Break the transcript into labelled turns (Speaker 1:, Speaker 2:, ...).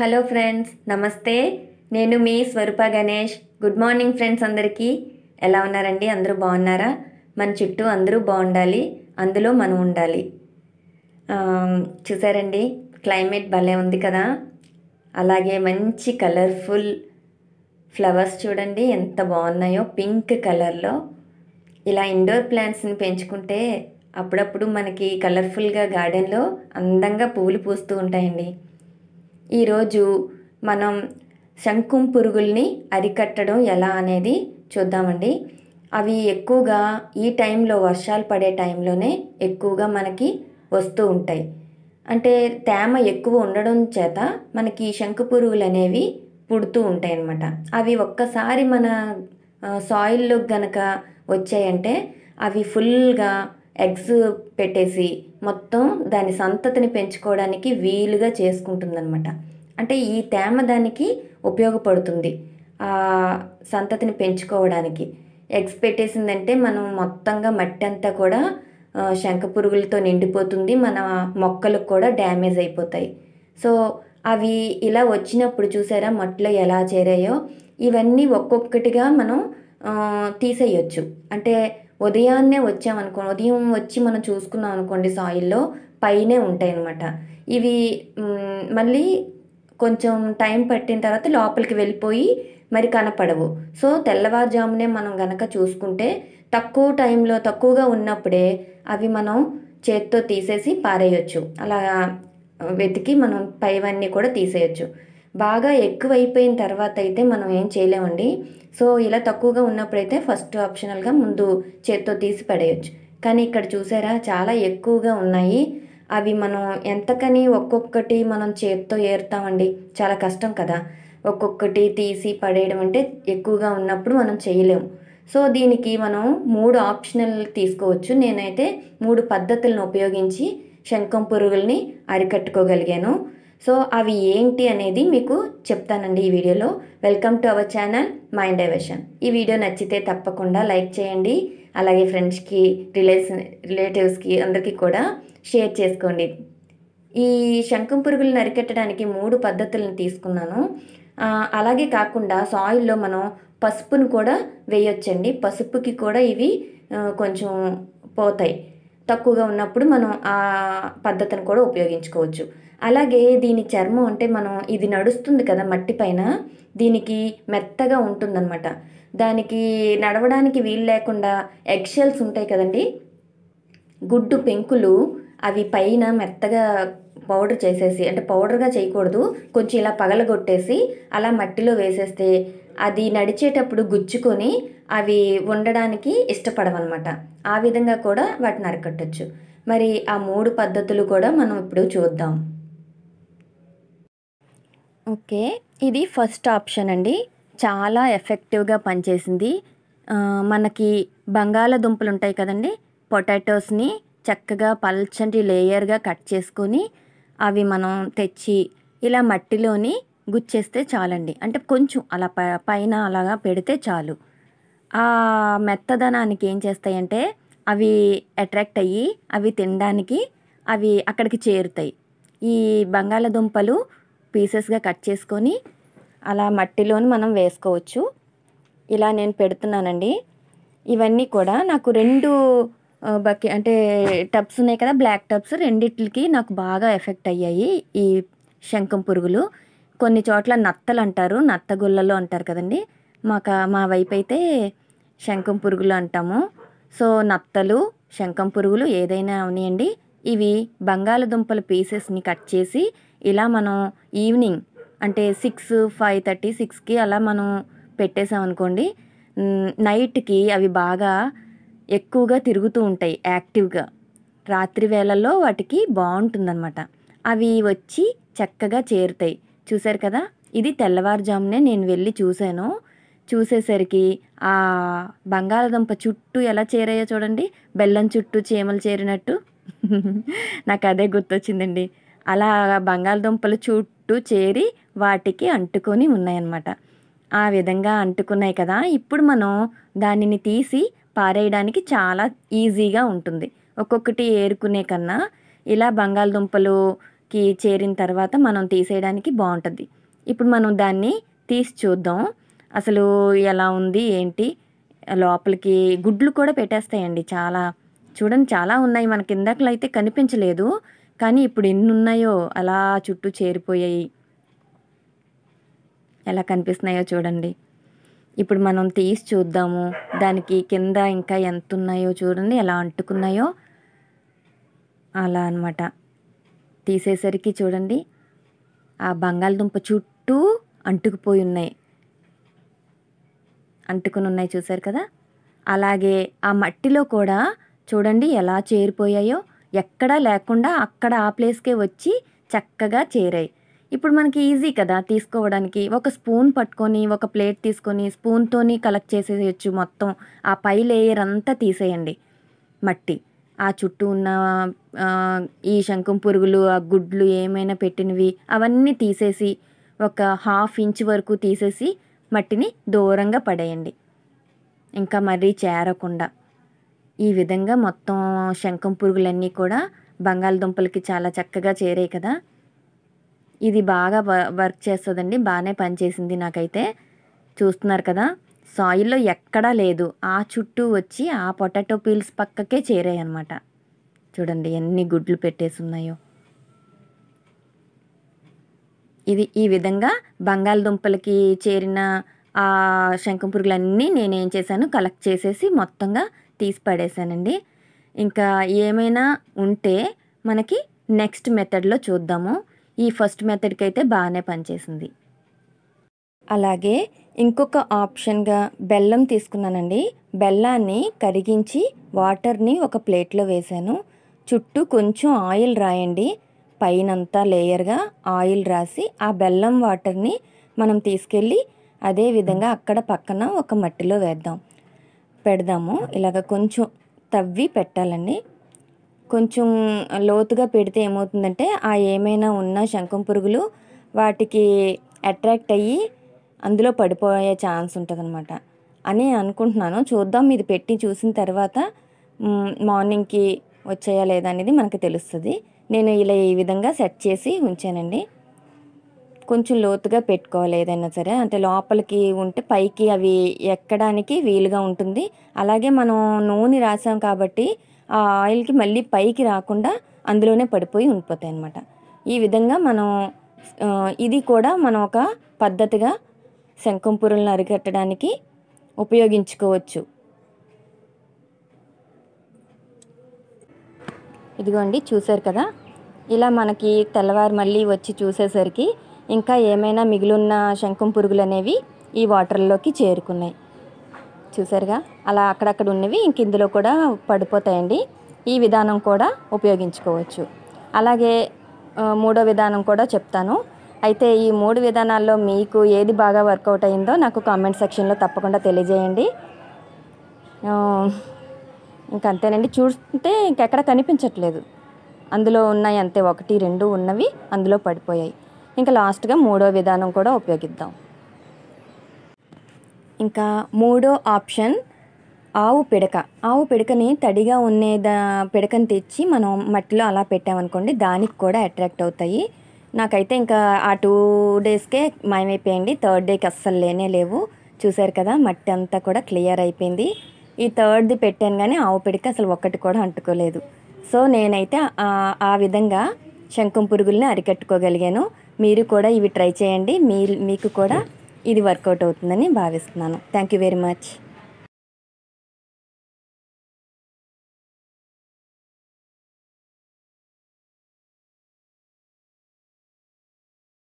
Speaker 1: hello friends నమస్తే నేను మీ Swaroopa Ganesh good morning friends అందరికీ ఎలా ఉన్నారండి అందరూ బాగున్నారా మన చుట్టూ అందరూ బాగుండాలి అందులో మనం ఉండాలి చూసారండి క్లైమేట్ భలే ఉంది కదా అలాగే మంచి కలర్ఫుల్ ఫ్లవర్స్ చూడండి ఎంత బాగున్నాయో పింక్ కలర్లో ఇలా ఇండోర్ ప్లాంట్స్ని పెంచుకుంటే అప్పుడప్పుడు మనకి కలర్ఫుల్గా గార్డెన్లో అందంగా పువ్వులు పూస్తూ ఉంటాయండి ఈరోజు మనం శంకుం పురుగుల్ని అరికట్టడం ఎలా అనేది చూద్దామండి అవి ఎక్కువగా ఈ టైంలో వర్షాలు పడే టైంలోనే ఎక్కువగా మనకి వస్తూ ఉంటాయి అంటే తేమ ఎక్కువ ఉండడం చేత మనకి శంకు పురుగులు అనేవి పుడుతూ ఉంటాయి అన్నమాట అవి ఒక్కసారి మన సాయిల్లో గనక వచ్చాయంటే అవి ఫుల్గా ఎగ్స్ పెట్టేసి మొత్తం దాని సంతతిని పెంచుకోవడానికి వీలుగా చేసుకుంటుందన్నమాట అంటే ఈ తేమ దానికి ఉపయోగపడుతుంది ఆ సంతతిని పెంచుకోవడానికి ఎగ్స్ పెట్టేసిందంటే మనం మొత్తంగా మట్టి అంతా కూడా శంఖ పురుగులతో నిండిపోతుంది మన మొక్కలకు కూడా డ్యామేజ్ అయిపోతాయి సో అవి ఇలా వచ్చినప్పుడు చూసారా మట్టిలో ఎలా చేరాయో ఇవన్నీ ఒక్కొక్కటిగా మనం తీసేయొచ్చు అంటే ఉదయాన్నే వచ్చామనుకో ఉదయం వచ్చి మనం చూసుకున్నాం అనుకోండి సాయిల్లో పైనే ఉంటాయి అనమాట ఇవి మళ్ళీ కొంచెం టైం పట్టిన తర్వాత లోపలికి వెళ్ళిపోయి మరి కనపడవు సో తెల్లవారుజామునే మనం గనక చూసుకుంటే తక్కువ టైంలో తక్కువగా ఉన్నప్పుడే అవి మనం చేత్తో తీసేసి పారేయచ్చు అలా వెతికి మనం పైవన్నీ కూడా తీసేయచ్చు బాగా ఎక్కువైపోయిన తర్వాత అయితే మనం ఏం చేయలేమండి సో ఇలా తక్కువగా ఉన్నప్పుడైతే ఫస్ట్ ఆప్షనల్గా ముందు చేత్తో తీసి పడేయచ్చు కానీ ఇక్కడ చూసారా చాలా ఎక్కువగా ఉన్నాయి అవి మనం ఎంతకని ఒక్కొక్కటి మనం చేత్తో ఏరుతామండి చాలా కష్టం కదా ఒక్కొక్కటి తీసి పడేయడం అంటే ఎక్కువగా ఉన్నప్పుడు మనం చేయలేము సో దీనికి మనం మూడు ఆప్షనల్ తీసుకోవచ్చు నేనైతే మూడు పద్ధతులను ఉపయోగించి శంఖం పురుగుల్ని అరికట్టుకోగలిగాను సో అవి ఏంటి అనేది మీకు చెప్తానండి ఈ వీడియోలో welcome to our channel mind diversion ఈ వీడియో నచ్చితే తప్పకుండా లైక్ చేయండి అలాగే ఫ్రెండ్స్కి రిలేస్ రిలేటివ్స్కి అందరికీ కూడా షేర్ చేసుకోండి ఈ శంఖం పురుగులు నరికెట్టడానికి మూడు పద్ధతులను తీసుకున్నాను అలాగే కాకుండా సాయిల్లో మనం పసుపును కూడా వేయొచ్చండి పసుపుకి కూడా ఇవి కొంచెం పోతాయి తక్కువగా ఉన్నప్పుడు మనం ఆ పద్ధతిని కూడా ఉపయోగించుకోవచ్చు అలాగే దీని చర్మం అంటే మనం ఇది నడుస్తుంది కదా మట్టి పైన దీనికి మెత్తగా ఉంటుందన్నమాట దానికి నడవడానికి వీలు లేకుండా ఎగ్షెల్స్ ఉంటాయి కదండి గుడ్డు పెంకులు అవి పైన మెత్తగా పౌడర్ చేసేసి అంటే పౌడర్గా చేయకూడదు కొంచెం ఇలా పగలగొట్టేసి అలా మట్టిలో వేసేస్తే అది నడిచేటప్పుడు గుచ్చుకొని అవి ఉండడానికి ఇష్టపడవన్నమాట ఆ విధంగా కూడా వాటిని అరికట్టచ్చు మరి ఆ మూడు పద్ధతులు కూడా మనం ఇప్పుడు చూద్దాం ఓకే ఇది ఫస్ట్ ఆప్షన్ అండి చాలా ఎఫెక్టివ్గా పనిచేసింది మనకి బంగాళదుంపలు ఉంటాయి కదండి పొటాటోస్ని చక్కగా పల్చండి లేయర్గా కట్ చేసుకొని అవి మనం తెచ్చి ఇలా మట్టిలోని గుచ్చేస్తే చాలండి అంటే కొంచెం అలా పైన అలాగా పెడితే చాలు ఆ మెత్తదనానికి ఏం చేస్తాయంటే అవి అట్రాక్ట్ అయ్యి అవి తినడానికి అవి అక్కడికి చేరుతాయి ఈ బంగాళదుంపలు పీసెస్గా కట్ చేసుకొని అలా మట్టిలోని మనం వేసుకోవచ్చు ఇలా నేను పెడుతున్నానండి ఇవన్నీ కూడా నాకు రెండు బకె అంటే టబ్స్ ఉన్నాయి కదా బ్లాక్ టబ్స్ రెండిట్లకి నాకు బాగా ఎఫెక్ట్ అయ్యాయి ఈ శంఖం పురుగులు కొన్ని చోట్ల నత్తలు అంటారు నత్తగుళ్ళలు అంటారు కదండి మాకు మా వైపు అయితే శంఖం పురుగులు అంటాము సో నత్తలు శంఖం పురుగులు ఏదైనా అవనియండి ఇవి బంగాళదుంపల పీసెస్ని కట్ చేసి ఇలా మనం ఈవినింగ్ అంటే సిక్స్ ఫైవ్ థర్టీ సిక్స్కి అలా మనం పెట్టేసామనుకోండి నైట్కి అవి బాగా ఎక్కువగా తిరుగుతూ ఉంటాయి యాక్టివ్గా రాత్రి వేళల్లో వాటికి బాగుంటుందన్నమాట అవి వచ్చి చక్కగా చేరుతాయి చూశారు కదా ఇది తెల్లవారుజామునే నేను వెళ్ళి చూశాను చూసేసరికి ఆ బంగాళదుంప చుట్టూ ఎలా చేరాయో చూడండి బెల్లం చుట్టూ చీమలు చేరినట్టు నాకు అదే గుర్తొచ్చిందండి అలా బంగాళదుంపలు చుట్టూ చేరి వాటికి అంటుకొని ఉన్నాయన్నమాట ఆ విధంగా అంటుకున్నాయి కదా ఇప్పుడు మనం దానిని తీసి పారేయడానికి చాలా ఈజీగా ఉంటుంది ఒక్కొక్కటి ఏరుకునే కన్నా ఇలా బంగాళదుంపలుకి చేరిన తర్వాత మనం తీసేయడానికి బాగుంటుంది ఇప్పుడు మనం దాన్ని తీసి చూద్దాం అసలు ఎలా ఉంది ఏంటి లోపలికి గుడ్లు కూడా పెట్టేస్తాయండి చాలా చూడండి చాలా ఉన్నాయి మనకి ఇందాకలో అయితే కనిపించలేదు కానీ ఇప్పుడు ఎన్ని ఉన్నాయో అలా చుట్టూ చేరిపోయాయి ఎలా కనిపిస్తున్నాయో చూడండి ఇప్పుడు మనం తీసి చూద్దాము దానికి కింద ఇంకా ఎంత ఉన్నాయో చూడండి ఎలా అంటుకున్నాయో అలా అనమాట తీసేసరికి చూడండి ఆ బంగాళదుంప చుట్టూ అంటుకుపోయి ఉన్నాయి అంటుకుని ఉన్నాయి చూశారు కదా అలాగే ఆ మట్టిలో కూడా చూడండి ఎలా చేరిపోయాయో ఎక్కడా లేకుండా అక్కడ ఆ ప్లేస్కే వచ్చి చక్కగా చేరాయి ఇప్పుడు మనకి ఈజీ కదా తీసుకోవడానికి ఒక స్పూన్ పట్టుకొని ఒక ప్లేట్ తీసుకొని స్పూన్తోని కలెక్ట్ చేసేయచ్చు మొత్తం ఆ పై లేయర్ అంతా తీసేయండి మట్టి ఆ చుట్టూ ఉన్న ఈ శంఖం పురుగులు ఆ గుడ్లు ఏమైనా పెట్టినవి అవన్నీ తీసేసి ఒక హాఫ్ ఇంచ్ వరకు తీసేసి మట్టిని దూరంగా పడేయండి ఇంకా మరీ చేరకుండా ఈ విధంగా మొత్తం శంఖం పురుగులన్నీ కూడా బంగాళదుంపలకి చాలా చక్కగా చేరాయి కదా ఇది బాగా వర్క్ చేస్తుందండి బాగానే పనిచేసింది నాకైతే చూస్తున్నారు కదా సాయిల్లో ఎక్కడా లేదు ఆ చుట్టూ వచ్చి ఆ పొటాటో పీల్స్ పక్కకే చేరాయి అనమాట చూడండి ఎన్ని గుడ్లు పెట్టేసి ఉన్నాయో ఇది ఈ విధంగా బంగాళదుంపలకి చేరిన ఆ శంఖం పురుగులన్నీ నేనేం చేశాను కలెక్ట్ చేసేసి మొత్తంగా తీసి పడేశానండి ఇంకా ఏమైనా ఉంటే మనకి నెక్స్ట్ మెథడ్లో చూద్దాము ఈ ఫస్ట్ మెథడ్కి అయితే బాగానే పనిచేసింది అలాగే ఇంకొక ఆప్షన్గా బెల్లం తీసుకున్నానండి బెల్లాన్ని కరిగించి వాటర్ని ఒక ప్లేట్లో వేశాను చుట్టూ కొంచెం ఆయిల్ రాయండి పైనంతా లేయర్గా ఆయిల్ రాసి ఆ బెల్లం వాటర్ని మనం తీసుకెళ్ళి అదే విధంగా అక్కడ పక్కన ఒక మట్టిలో వేద్దాం పెడదాము ఇలాగ కొంచెం తవ్వి పెట్టాలండి కొంచెం లోతుగా పెడితే ఏమవుతుందంటే ఆ ఏమైనా ఉన్న శంఖం పురుగులు వాటికి అట్రాక్ట్ అయ్యి అందులో పడిపోయే ఛాన్స్ ఉంటుందన్నమాట అని అనుకుంటున్నాను చూద్దాం ఇది పెట్టి చూసిన తర్వాత మార్నింగ్కి వచ్చాయా లేదా అనేది మనకు తెలుస్తుంది నేను ఇలా ఈ విధంగా సెట్ చేసి ఉంచానండి కొంచెం లోతుగా పెట్టుకోవాలి ఏదైనా సరే అంటే లోపలికి ఉంటే పైకి అవి ఎక్కడానికి వీలుగా ఉంటుంది అలాగే మనం నూనె రాసాం కాబట్టి ఆ ఆయిల్కి మళ్ళీ పైకి రాకుండా అందులోనే పడిపోయి ఉండిపోతాయి అన్నమాట ఈ విధంగా మనం ఇది కూడా మనం ఒక పద్ధతిగా శంఖంపూరలను అరికట్టడానికి ఉపయోగించుకోవచ్చు ఇదిగోండి చూసారు కదా ఇలా మనకి తెల్లవారు మళ్ళీ వచ్చి చూసేసరికి ఇంకా ఏమైనా మిగిలిన శంఖం పురుగులు అనేవి ఈ వాటర్లోకి చేరుకున్నాయి చూసారుగా అలా అక్కడక్కడ ఉన్నవి ఇంక ఇందులో కూడా పడిపోతాయండి ఈ విధానం కూడా ఉపయోగించుకోవచ్చు అలాగే మూడో విధానం కూడా చెప్తాను అయితే ఈ మూడు విధానాల్లో మీకు ఏది బాగా వర్కౌట్ అయిందో నాకు కామెంట్ సెక్షన్లో తప్పకుండా తెలియజేయండి ఇంక అంతేనండి చూస్తే ఇంకెక్కడ కనిపించట్లేదు అందులో ఉన్నాయి అంతే ఒకటి రెండు ఉన్నవి అందులో పడిపోయాయి ఇంకా లాస్ట్గా మూడో విధానం కూడా ఉపయోగిద్దాం ఇంకా మూడో ఆప్షన్ ఆవు పిడక ఆవు పిడకని తడిగా ఉండే దా పిడకని తెచ్చి మనం మట్టిలో అలా పెట్టామనుకోండి దానికి కూడా అట్రాక్ట్ అవుతాయి నాకైతే ఇంకా ఆ టూ డేస్కే మాయమైపోయింది థర్డ్ డేకి అస్సలు లేనే లేవు చూశారు కదా మట్టి అంతా కూడా క్లియర్ అయిపోయింది ఈ థర్డ్ది పెట్టాను కానీ ఆవు పిడికి అసలు ఒక్కటి కూడా అంటుకోలేదు సో నేనైతే ఆ విధంగా శంఖం పురుగుల్ని అరికట్టుకోగలిగాను మీరు కూడా ఇవి ట్రై చేయండి మీ మీకు కూడా ఇది వర్కౌట్ అవుతుందని భావిస్తున్నాను థ్యాంక్ యూ వెరీ మచ్